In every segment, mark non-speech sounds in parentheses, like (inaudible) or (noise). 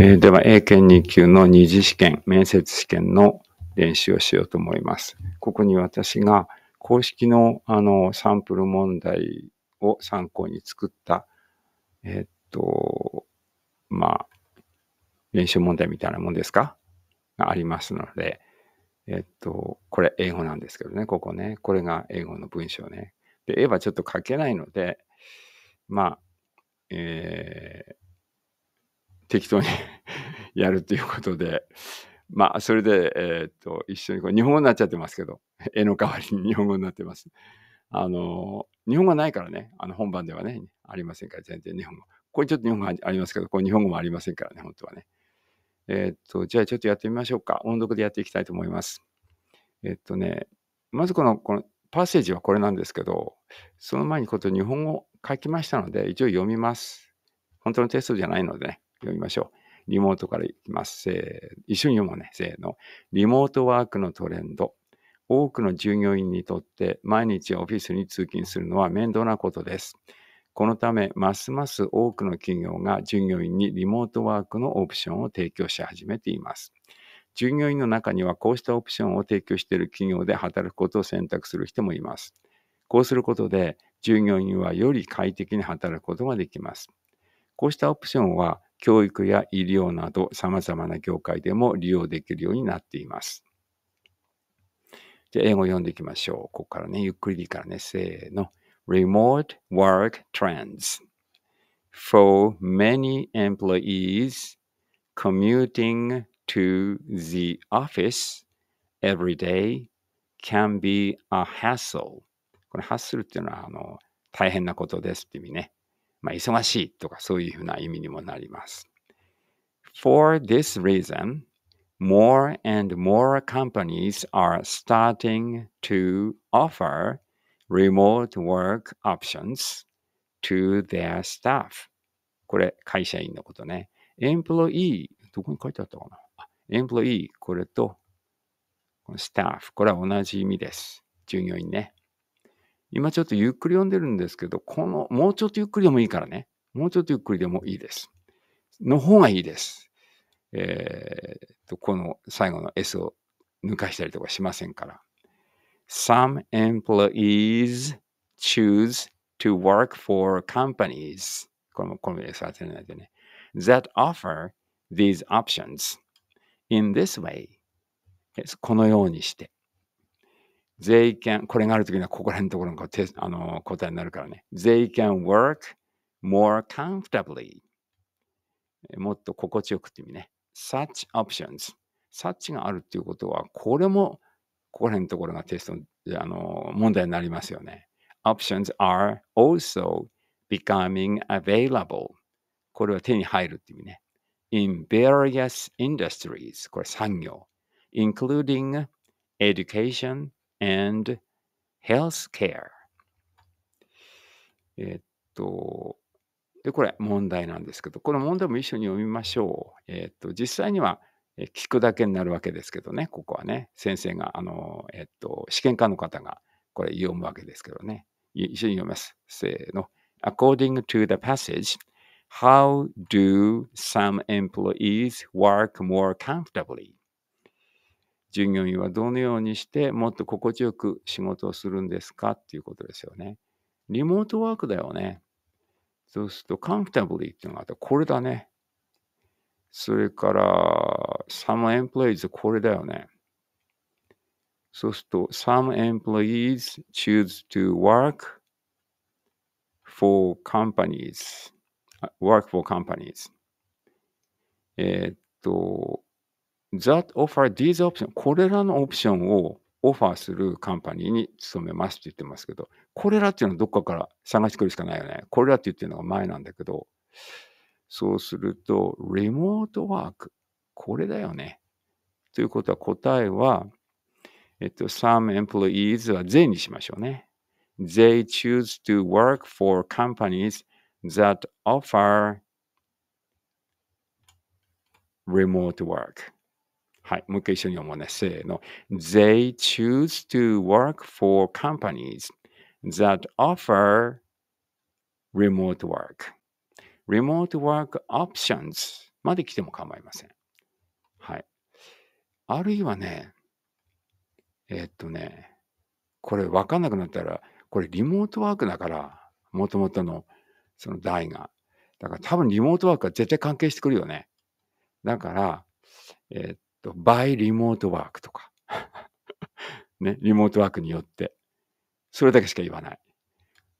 えー、では、英検2級の二次試験、面接試験の練習をしようと思います。ここに私が公式のあのサンプル問題を参考に作った、えー、っと、まあ、練習問題みたいなもんですかがありますので、えー、っと、これ英語なんですけどね、ここね。これが英語の文章ね。で、絵はちょっと書けないので、まあ、えー、適当に (laughs) やるということで、まあ、それで、えー、っと、一緒にこう、日本語になっちゃってますけど、(laughs) 絵の代わりに日本語になってます。あの、日本語ないからね、あの本番ではね、ありませんから、全然日本語。これちょっと日本語ありますけど、これ日本語もありませんからね、本当はね。えー、っと、じゃあちょっとやってみましょうか。音読でやっていきたいと思います。えー、っとね、まずこの、このパッセージはこれなんですけど、その前にこと日本語書きましたので、一応読みます。本当のテストじゃないのでね。読みましょう。リモートからいきます。せー一緒に読もうね。せーの。リモートワークのトレンド。多くの従業員にとって毎日オフィスに通勤するのは面倒なことです。このため、ますます多くの企業が従業員にリモートワークのオプションを提供し始めています。従業員の中にはこうしたオプションを提供している企業で働くことを選択する人もいます。こうすることで、従業員はより快適に働くことができます。こうしたオプションは、教育や医療など様々な業界でも利用できるようになっています。じゃ英語読んでいきましょう。ここからね、ゆっくりでいいからね、せーの。Remote work trends. For many employees, commuting to the office every day can be a hassle. これ、ハッスルっていうのは、あの、大変なことですって意味ね。まあ、忙しいとかそういうふうな意味にもなります。For this reason, more and more companies are starting to offer remote work options to their staff. これ、会社員のことね。Employee、どこに書いてあったかな ?Employee、これと、このスタッフ、これは同じ意味です。従業員ね。今ちょっとゆっくり読んでるんですけど、この、もうちょっとゆっくりでもいいからね。もうちょっとゆっくりでもいいです。の方がいいです。えー、と、この最後の S を抜かしたりとかしませんから。Some employees choose to work for companies このこの S 当てないでね that offer these options in this way このようにして they can これがあるときにはここら辺のところがあの答えになるからね。They can work more comfortably. もっと心地よくって意味ね。such options。such があるっていうことは、これもここら辺のところがテストあの問題になりますよね。options are also becoming available。これは手に入るって意味ね。in various industries。これ産業。including education and Healthcare。えっと、で、これ問題なんですけど、この問題も一緒に読みましょう。えっと、実際には聞くだけになるわけですけどね、ここはね、先生が、あの、えっと、試験官の方がこれ読むわけですけどね、一緒に読みます。せーの。According to the passage, how do some employees work more comfortably? 従業員はどのようにしてもっと心地よく仕事をするんですかっていうことですよね。リモートワークだよね。そうすると、カンフタブリーっていうのがあった。これだね。それから、some employees これだよね。そうすると、some employees choose to work for companies, work for companies. えっと、that offer these options これらのオプションをオファーするカンパニーに勤めますって言ってますけど、これらっていうのはどっかから探してくるしかないよね。これらって言ってるのが前なんだけど、そうすると、リモートワーク。これだよね。ということは答えは、えっと、some employees は全にしましょうね。They choose to work for companies that offer remote work. はい、もう一回一緒に読もうね。せーの。They choose to work for companies that offer remote work. remote work options まで来ても構いません。はい。あるいはね、えー、っとね、これ分かんなくなったら、これリモートワークだから、もともとのその代が。だから多分リモートワークは絶対関係してくるよね。だから、えー、っと、バイリモートワークとか。(laughs) ね、リモートワークによって。それだけしか言わない。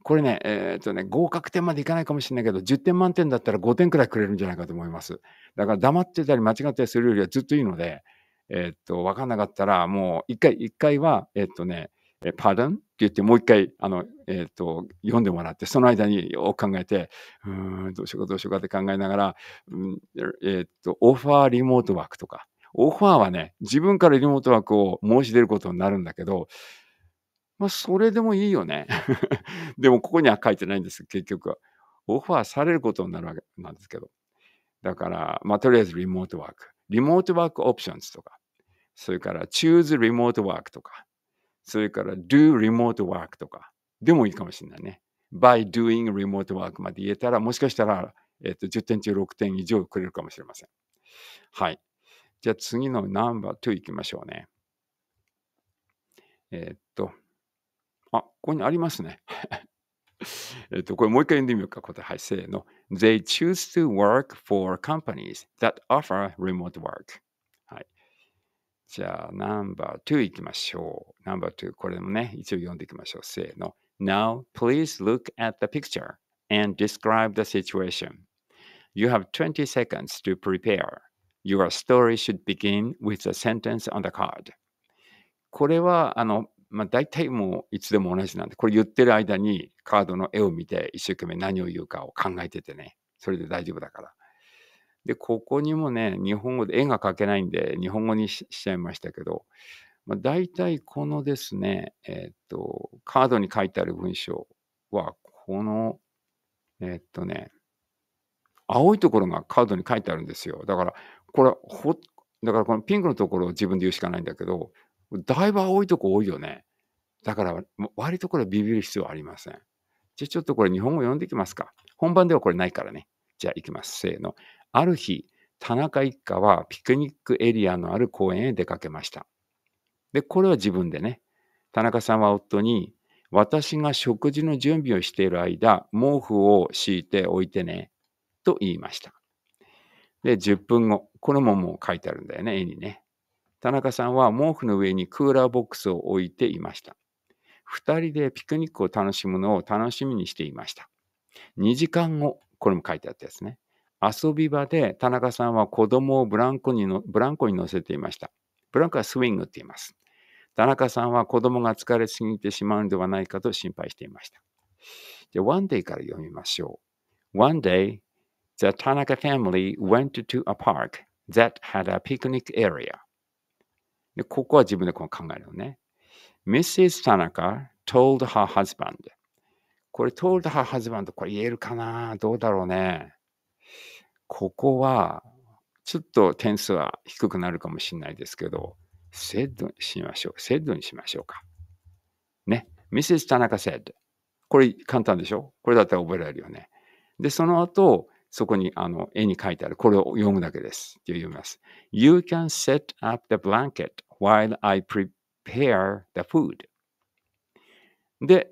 これね、えー、っとね、合格点までいかないかもしれないけど、10点満点だったら5点くらいくれるんじゃないかと思います。だから黙ってたり間違ったりするよりはずっといいので、えー、っと、わかんなかったら、もう一回、一回は、えー、っとね、えパードンって言って、もう一回、あの、えっと、読んでもらって、その間によく考えて、うん、どうしようかどうしようかって考えながら、うん、えっと、オファーリモートワークとか、オファーはね、自分からリモートワークを申し出ることになるんだけど、まあ、それでもいいよね。(laughs) でも、ここには書いてないんです結局は。オファーされることになるわけなんですけど。だから、まあ、とりあえずリモートワーク。リモートワークオプションズとか。それから、choose remote work とか。それから、do remote work とか。でもいいかもしれないね。by doing remote work まで言えたら、もしかしたら、えっ、と、10点中6点以上くれるかもしれません。はい。じゃあ次のナンバー2いきましょうね。えー、っと、あ、ここにありますね。えっと、これもう一回読んでみようか、答え。はい、せーの。They choose to work for companies that offer remote work. はい。じゃあ、ナンバー2いきましょう。ナンバー2、これもね、一応読んでいきましょう。せーの。Now, please look at the picture and describe the situation. You have 20 seconds to prepare. Your story should begin with a sentence on the card. これは、あの、まあ、大体もういつでも同じなんで、これ言ってる間にカードの絵を見て一生懸命何を言うかを考えててね。それで大丈夫だから。で、ここにもね、日本語で絵が描けないんで、日本語にしちゃいましたけど、まあ、大体このですね、えっ、と、カードに書いてある文章は、この、えっ、とね、青いところがカードに書いてあるんですよ。だから、これほ、だからこのピンクのところを自分で言うしかないんだけど、だいぶ青いとこ多いよね。だから、割とこれビビる必要はありません。じゃあちょっとこれ日本語読んでいきますか。本番ではこれないからね。じゃあいきます。せーの。ある日、田中一家はピクニックエリアのある公園へ出かけました。で、これは自分でね。田中さんは夫に、私が食事の準備をしている間、毛布を敷いておいてね、と言いました。で、10分後、このもんも書いてあるんだよね、絵にね。田中さんは毛布の上にクーラーボックスを置いていました。二人でピクニックを楽しむのを楽しみにしていました。二時間後、これも書いてあったやつね。遊び場で田中さんは子供をブランコにのブランコに乗せていました。ブランコはスイングって言います。田中さんは子供が疲れすぎてしまうのではないかと心配していました。じゃあ、One Day から読みましょう。One day, the Tanaka family went to a park that had a picnic area. でここは自分でこう考えるのね。Mrs. Tanaka told her husband. これ told her husband これ言えるかなどうだろうね。ここはちょっと点数は低くなるかもしれないですけど、セッドにしましょう。セッドにしましょうか。ね。Mrs. Tanaka said. これ簡単でしょこれだったら覚えられるよね。で、その後、そこにあの絵に書いてある、これを読むだけです。って言います。You can set up the blanket while I prepare the food. で、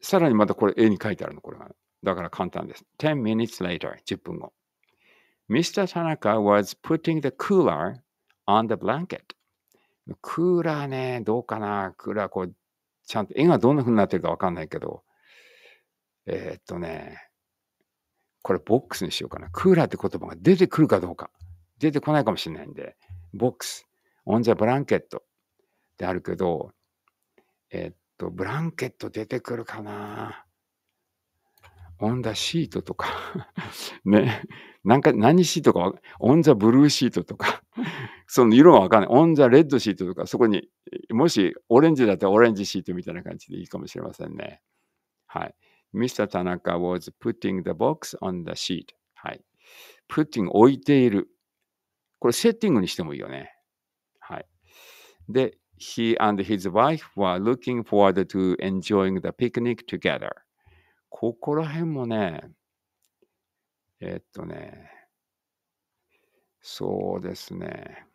さらにまたこれ絵に書いてあるの、これが。だから簡単です。10 minutes later, 10分後。Mr. Tanaka was putting the cooler on the blanket. クーラーね、どうかなクーラー、こう、ちゃんと絵がどんな風になってるかわかんないけど、えー、っとね、これボックスにしようかな。クーラーって言葉が出てくるかどうか。出てこないかもしれないんで、ボックス、オンザブランケットであるけど、えっと、ブランケット出てくるかな。オンザシートとか (laughs) ね、なんか何シートか、オンザブルーシートとか (laughs) その色はわかんない。オンザレッドシートとか、そこに、もしオレンジだったらオレンジシートみたいな感じでいいかもしれませんね。はい。Mr. Tanaka was putting the box on the sheet. はい。putting 置いている。これセッティングにしてもいいよね。はい。で、he and his wife were looking forward to enjoying the picnic together. ここら辺もね、えっとね、そうですね。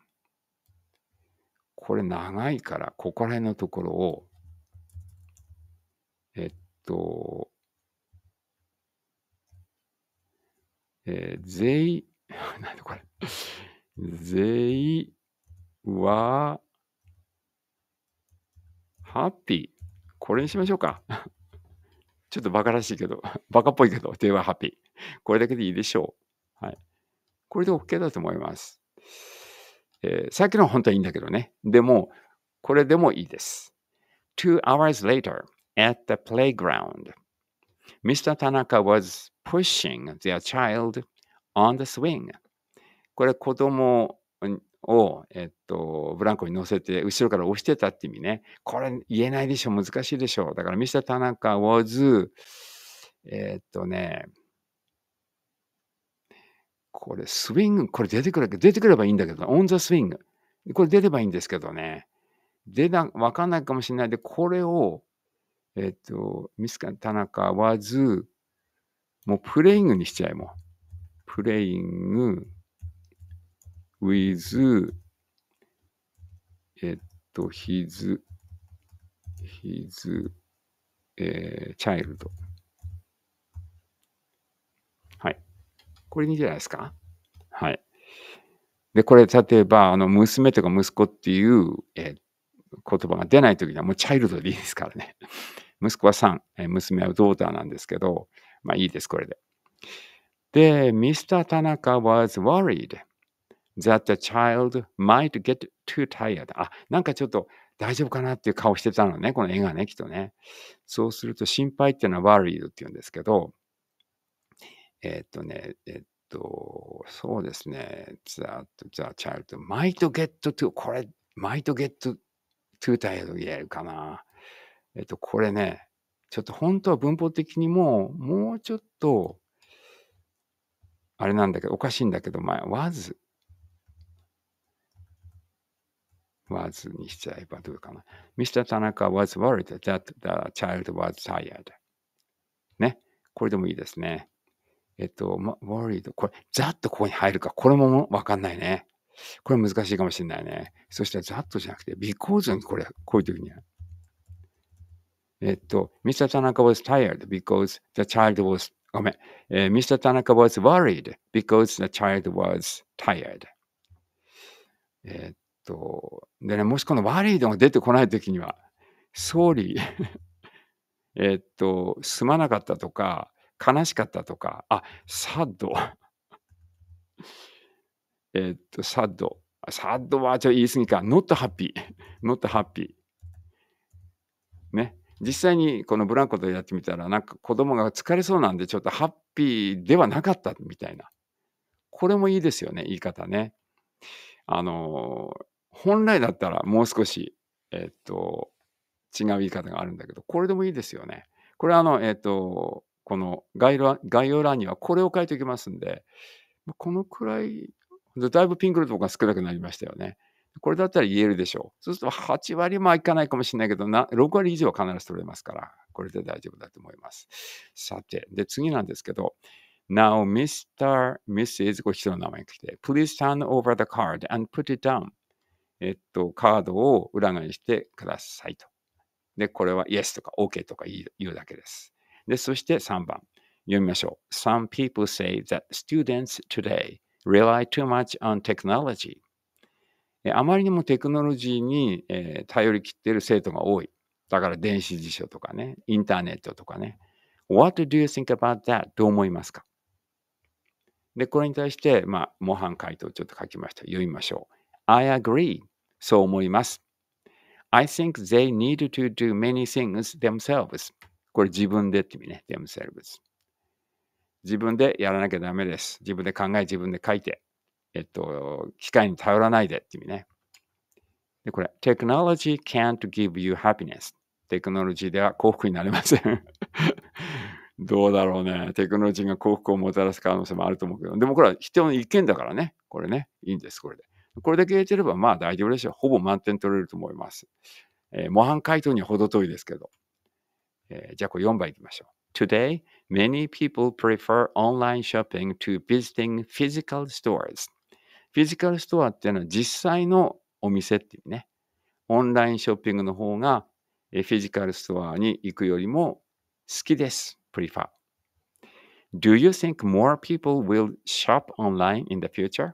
これ長いから、ここら辺のところを、えっと、えー、ぜい、(laughs) なんだこれ。ぜいは、ハッピー。これにしましょうか。(laughs) ちょっとバカらしいけど、(laughs) バカっぽいけど、ではハッピー。これだけでいいでしょう。はい。これで OK だと思います。えー、さっきの本当はいいんだけどね。でも、これでもいいです。Two hours later, at the playground, Mr. Tanaka was pushing their child on the swing これ子供を、えっと、ブランコに乗せて後ろから押してたって意味ねこれ言えないでしょ難しいでしょだからミスター田中 was えっとねこれスイングこれ出てくる出てくればいいんだけど on the swing これ出ればいいんですけどね出な分かんないかもしれないでこれをえっとミスター田中 w a もうプレイングにしちゃえ、もう。プレイング with えっと、his, his, えー、child。はい。これにいいじゃないですかはい。で、これ、例えば、あの、娘とか息子っていう、えー、言葉が出ないときには、もうチャイルドでいいですからね。息子は3、えー、娘はドーターなんですけど、まあいいです、これで。で、Mr. Tanaka was worried that the child might get too tired. あ、なんかちょっと大丈夫かなっていう顔してたのね、この絵がね、きっとね。そうすると心配っていうのは worried っていうんですけど、えっ、ー、とね、えっ、ー、と、そうですね、the, the child might get too, これ、might get too tired 言えるかな。えっ、ー、と、これね、ちょっと本当は文法的にも、もうちょっと、あれなんだけど、おかしいんだけど、まあ、わず。わずにしちゃえばどうかな。Mr. Tanaka was worried that the child was tired. ね。これでもいいですね。えっと、ま、worried。これ、ざっとここに入るか。これもわかんないね。これ難しいかもしれないね。そしたらざっとじゃなくて、because にこれ、こういう時にはえっと、Mr. Tanaka was tired because the child was ごめん、えー、Mr. Tanaka was worried because the child was tired. えー、っと、でね、もしこの worried が出てこないときには、sorry えっと、すまなかったとか、悲しかったとか、あ、sad えっと、sad。sad はちょっと言い過ぎか、not happy。not happy。ね。実際にこのブランコでやってみたらなんか子供が疲れそうなんでちょっとハッピーではなかったみたいなこれもいいですよね言い方ねあの本来だったらもう少しえっと違う言い方があるんだけどこれでもいいですよねこれあのえっとこの概要欄にはこれを書いておきますんでこのくらいだいぶピンクのとこが少なくなりましたよねこれだったら言えるでしょう。そうすると8割もいかないかもしれないけど、な6割以上は必ず取れますから、これで大丈夫だと思います。さて、で、次なんですけど、Now, Mr. Mrs. ご質人の名前が来て、Please turn over the card and put it down. えっと、カードを裏返してくださいと。で、これは Yes とか OK とか言うだけです。で、そして3番、読みましょう。Some people say that students today rely too much on technology あまりにもテクノロジーに、え頼りきっている生徒が多い。だから電子辞書とかね、インターネットとかね。What do you think about that? どう思いますかで、これに対して、まあ、模範回答をちょっと書きました。読みましょう。I agree. そう思います。I think they need to do many things themselves. これ自分でって意味ね。themselves. 自分でやらなきゃダメです。自分で考え、自分で書いて。えっと、機械に頼らないでっていう意味ね。で、これ、technology can't give you happiness. テクノロジーでは幸福になれません (laughs) どうだろうね。テクノロジーが幸福をもたらす可能性もあると思うけど、でもこれは人の意見だからね。これね、いいんです、これで。これだけ入れてれば、まあ大丈夫でしょう。ほぼ満点取れると思います。えー、模範解答には程遠いですけど。えー、じゃあこれ4番いきましょう。Today, many people prefer online shopping to visiting physical stores. フィジカルストアっていうのは実際のお店っていうね、オンラインショッピングの方がフィジカルストアに行くよりも好きです、プリファ。Do you think more people will shop online in the future?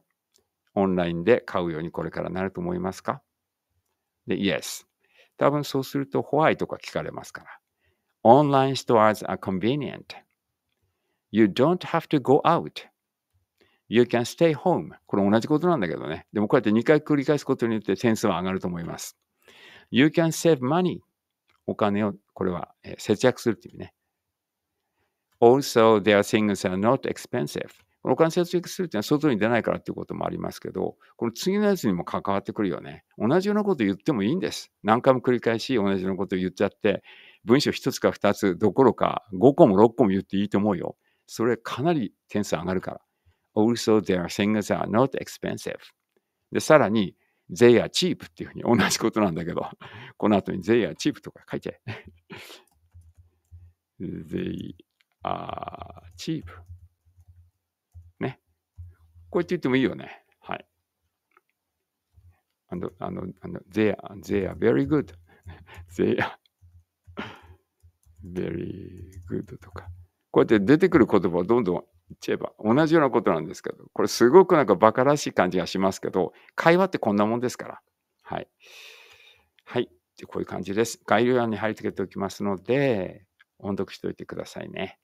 オンラインで買うようにこれからなると思いますかで、Yes。多分そうするとホワイトが聞かれますから。Online stores are convenient. You don't have to go out. You can stay home。これ同じことなんだけどね。でもこうやって2回繰り返すことによって点数は上がると思います。You can save money。お金を、これは、えー、節約するというね。Also, t h e a r things are not expensive. お金節約するっていうのは外に出ないからっていうこともありますけど、この次のやつにも関わってくるよね。同じようなこと言ってもいいんです。何回も繰り返し同じようなことを言っちゃって、文章1つか2つどころか5個も6個も言っていいと思うよ。それかなり点数上がるから。Also, there are things that are not expensive. で、さらに、they are cheap っていうふうに同じことなんだけど、この後に they are cheap とか書いて。they are cheap. ね。こうやって言ってもいいよね。はい。あの、あの、n d they, are, they are very good. they are very good とか。こうやって出てくる言葉をどんどんちゃえば同じようなことなんですけど、これすごくなんか馬鹿らしい感じがしますけど、会話ってこんなもんですから。はい。はい。こういう感じです。概要欄に貼り付けておきますので、音読しておいてくださいね。